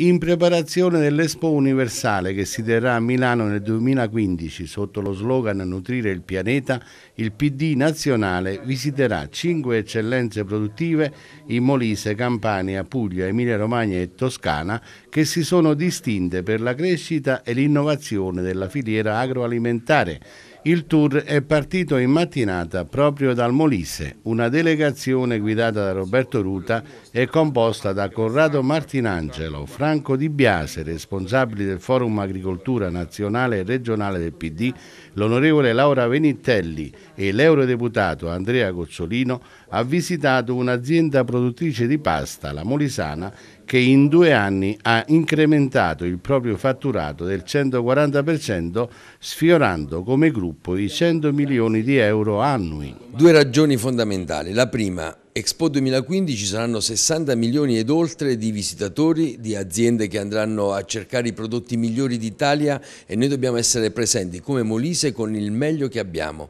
In preparazione dell'Expo Universale che si terrà a Milano nel 2015 sotto lo slogan Nutrire il pianeta, il PD nazionale visiterà cinque eccellenze produttive in Molise, Campania, Puglia, Emilia-Romagna e Toscana che si sono distinte per la crescita e l'innovazione della filiera agroalimentare il tour è partito in mattinata proprio dal Molise. Una delegazione guidata da Roberto Ruta è composta da Corrado Martinangelo, Franco Di Biase, responsabili del Forum Agricoltura Nazionale e Regionale del PD, l'onorevole Laura Venitelli e l'eurodeputato Andrea Gozzolino ha visitato un'azienda produttrice di pasta, la Molisana, che in due anni ha incrementato il proprio fatturato del 140%, sfiorando come gruppo i 100 milioni di euro annui. Due ragioni fondamentali. La prima, Expo 2015 saranno 60 milioni ed oltre di visitatori, di aziende che andranno a cercare i prodotti migliori d'Italia e noi dobbiamo essere presenti come Molise con il meglio che abbiamo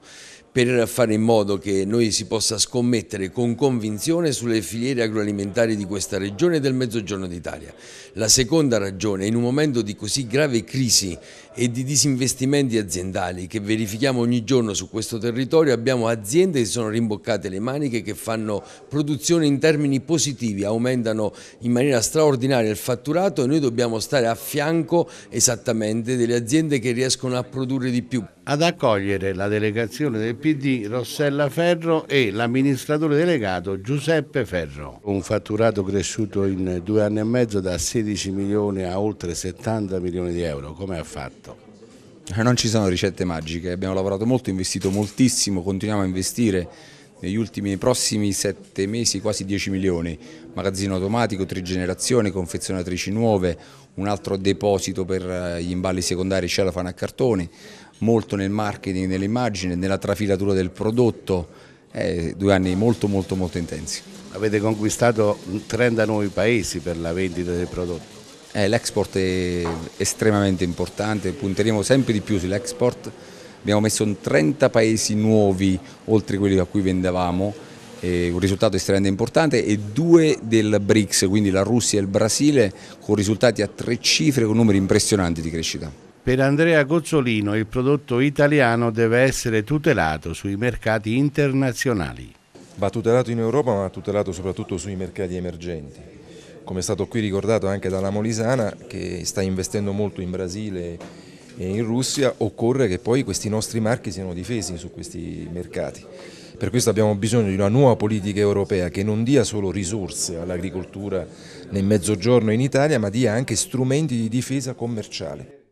per fare in modo che noi si possa scommettere con convinzione sulle filiere agroalimentari di questa regione e del Mezzogiorno d'Italia. La seconda ragione, in un momento di così grave crisi e di disinvestimenti aziendali che verifichiamo ogni giorno su questo territorio, abbiamo aziende che sono rimboccate le maniche, che fanno produzione in termini positivi, aumentano in maniera straordinaria il fatturato e noi dobbiamo stare a fianco esattamente delle aziende che riescono a produrre di più ad accogliere la delegazione del PD Rossella Ferro e l'amministratore delegato Giuseppe Ferro. Un fatturato cresciuto in due anni e mezzo da 16 milioni a oltre 70 milioni di euro, come ha fatto? Eh, non ci sono ricette magiche, abbiamo lavorato molto, investito moltissimo, continuiamo a investire negli ultimi prossimi sette mesi quasi 10 milioni, magazzino automatico, trigenerazione, confezionatrici nuove, un altro deposito per eh, gli imballi secondari, celofane a cartoni, molto nel marketing, nell'immagine, nella trafilatura del prodotto, eh, due anni molto molto molto intensi. Avete conquistato 30 nuovi paesi per la vendita del prodotto? Eh, L'export è estremamente importante, punteremo sempre di più sull'export abbiamo messo in 30 paesi nuovi oltre quelli a cui vendevamo, un risultato estremamente importante e due del BRICS, quindi la Russia e il Brasile, con risultati a tre cifre con numeri impressionanti di crescita. Per Andrea Gozzolino il prodotto italiano deve essere tutelato sui mercati internazionali. Va tutelato in Europa ma va tutelato soprattutto sui mercati emergenti. Come è stato qui ricordato anche dalla Molisana che sta investendo molto in Brasile in Russia occorre che poi questi nostri marchi siano difesi su questi mercati. Per questo abbiamo bisogno di una nuova politica europea che non dia solo risorse all'agricoltura nel mezzogiorno in Italia, ma dia anche strumenti di difesa commerciale.